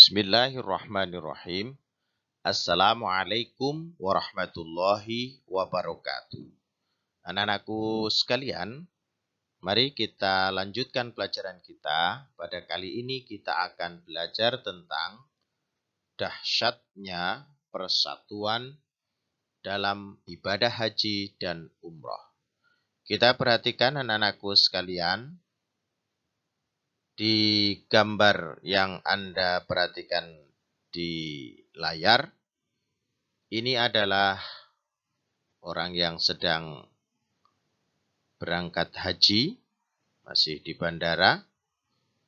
Bismillahirrahmanirrahim. Assalamualaikum warahmatullahi wabarakatuh. Anak-anakku sekalian, mari kita lanjutkan pelajaran kita. Pada kali ini kita akan belajar tentang dahsyatnya persatuan dalam ibadah haji dan umroh. Kita perhatikan anak-anakku sekalian, di gambar yang Anda perhatikan di layar, ini adalah orang yang sedang berangkat haji, masih di bandara,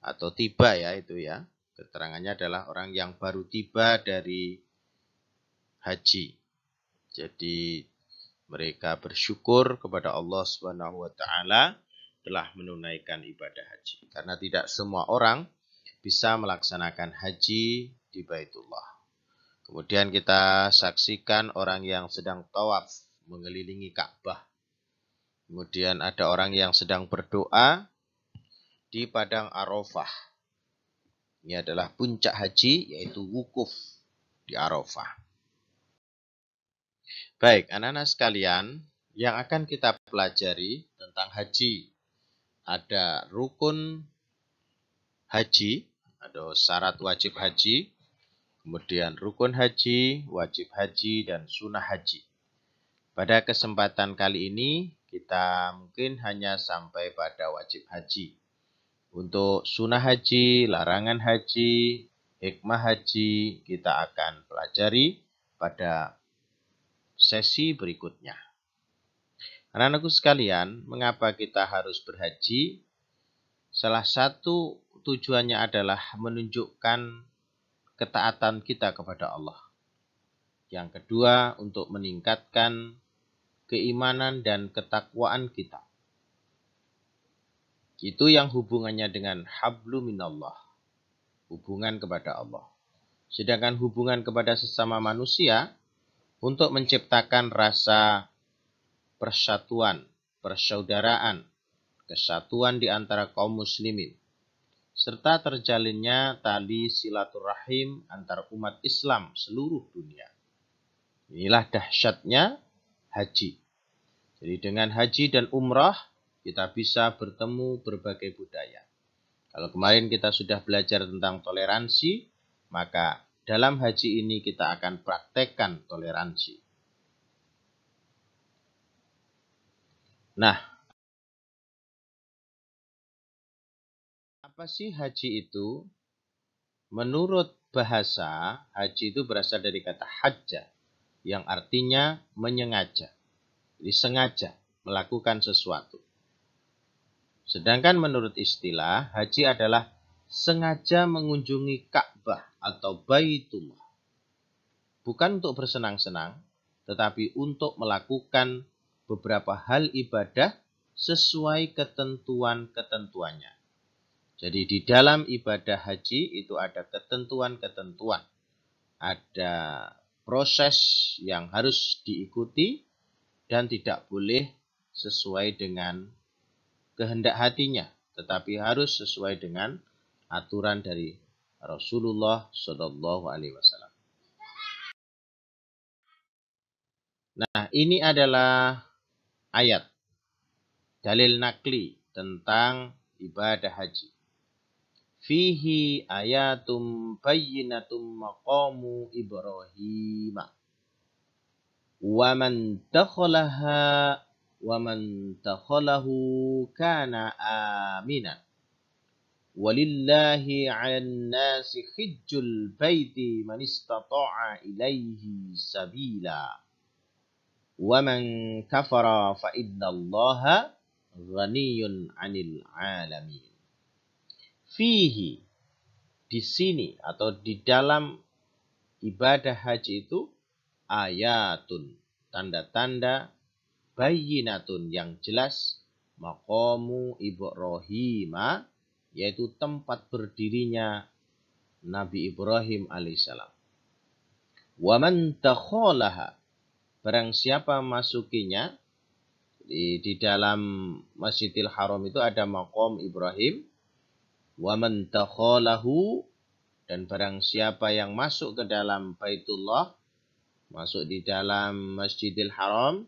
atau tiba ya itu ya. Keterangannya adalah orang yang baru tiba dari haji. Jadi mereka bersyukur kepada Allah Subhanahu wa taala telah menunaikan ibadah haji. Karena tidak semua orang bisa melaksanakan haji di Baitullah. Kemudian kita saksikan orang yang sedang tawaf mengelilingi Ka'bah. Kemudian ada orang yang sedang berdoa di padang Arafah. Ini adalah puncak haji yaitu wukuf di Arafah. Baik, anak-anak sekalian, yang akan kita pelajari tentang haji ada rukun haji atau syarat wajib haji, kemudian rukun haji, wajib haji, dan sunnah haji. Pada kesempatan kali ini, kita mungkin hanya sampai pada wajib haji. Untuk sunnah haji, larangan haji, hikmah haji, kita akan pelajari pada sesi berikutnya. Anak-anakku sekalian, mengapa kita harus berhaji? Salah satu tujuannya adalah menunjukkan ketaatan kita kepada Allah. Yang kedua, untuk meningkatkan keimanan dan ketakwaan kita. Itu yang hubungannya dengan hablu minallah, hubungan kepada Allah. Sedangkan hubungan kepada sesama manusia untuk menciptakan rasa persatuan, persaudaraan, kesatuan di antara kaum muslimin, serta terjalinnya tali silaturahim antar umat Islam seluruh dunia. Inilah dahsyatnya haji. Jadi dengan haji dan umrah kita bisa bertemu berbagai budaya. Kalau kemarin kita sudah belajar tentang toleransi, maka dalam haji ini kita akan praktekkan toleransi. Nah, apa sih haji itu? Menurut bahasa, haji itu berasal dari kata hajja yang artinya menyengaja. Disengaja melakukan sesuatu. Sedangkan menurut istilah, haji adalah sengaja mengunjungi Ka'bah atau Baitullah. Bukan untuk bersenang-senang, tetapi untuk melakukan beberapa hal ibadah sesuai ketentuan-ketentuannya. Jadi di dalam ibadah haji itu ada ketentuan-ketentuan. Ada proses yang harus diikuti dan tidak boleh sesuai dengan kehendak hatinya, tetapi harus sesuai dengan aturan dari Rasulullah Shallallahu Nah, ini adalah ayat dalil nakli tentang ibadah haji. Fihi ayatum bayyinatum maqamu Ibrahim. Wa man takhalaha wa man takhalahu kana aminan. Walillahi على nasi hijjul baiti man istata'a ilaihi sabila. وَمَنْ كَفَرَ فَإِنَّ اللَّهَ غَنِيٌّ عَنِ الْعَالَمِينَ Fihi, di sini atau di dalam ibadah haji itu ayatun, tanda-tanda bayinatun yang jelas maqamu Ibrahim yaitu tempat berdirinya Nabi Ibrahim alaihissalam. Waman takholaha barang siapa masukinya di, di dalam Masjidil Haram itu ada makom Ibrahim wa man takhalahu dan barang siapa yang masuk ke dalam Baitullah masuk di dalam Masjidil Haram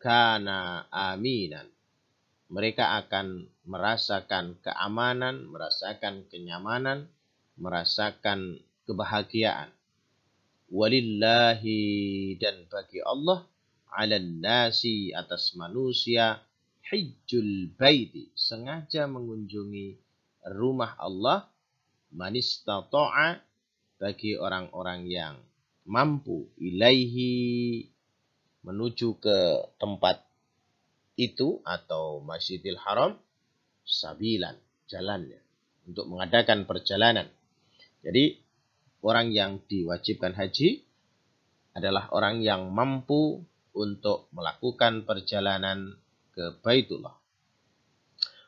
kana aminan mereka akan merasakan keamanan, merasakan kenyamanan, merasakan kebahagiaan walillahi dan bagi Allah ala nasi atas manusia hijjul baiti sengaja mengunjungi rumah Allah manistata'a bagi orang-orang yang mampu ilaihi menuju ke tempat itu atau Masjidil Haram sabilan jalannya untuk mengadakan perjalanan. Jadi orang yang diwajibkan haji adalah orang yang mampu untuk melakukan perjalanan ke Baitullah.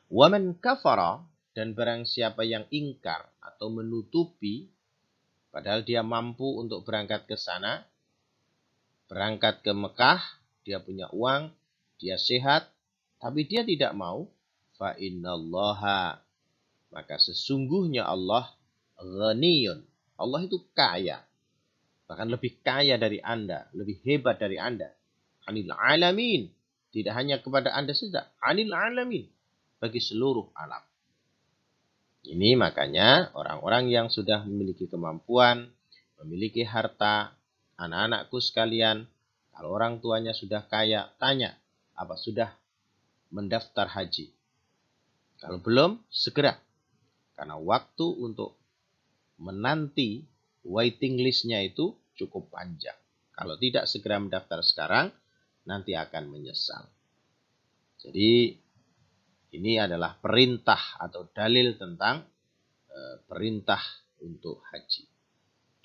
Waman kafara dan barang siapa yang ingkar atau menutupi padahal dia mampu untuk berangkat ke sana, berangkat ke Mekah, dia punya uang, dia sehat, tapi dia tidak mau, fa maka sesungguhnya Allah ghaniyun Allah itu kaya. Bahkan lebih kaya dari Anda, lebih hebat dari Anda. Anil alamin. Tidak hanya kepada Anda saja, anil alamin. Bagi seluruh alam. Ini makanya orang-orang yang sudah memiliki kemampuan, memiliki harta, anak-anakku sekalian, kalau orang tuanya sudah kaya, tanya, apa sudah mendaftar haji? Kalau belum, segera. Karena waktu untuk menanti waiting listnya itu cukup panjang. Kalau tidak segera mendaftar sekarang, nanti akan menyesal. Jadi ini adalah perintah atau dalil tentang eh, perintah untuk haji.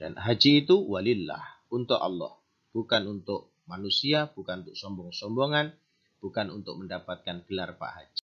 Dan haji itu walillah, untuk Allah, bukan untuk manusia, bukan untuk sombong-sombongan, bukan untuk mendapatkan gelar Pak Haji.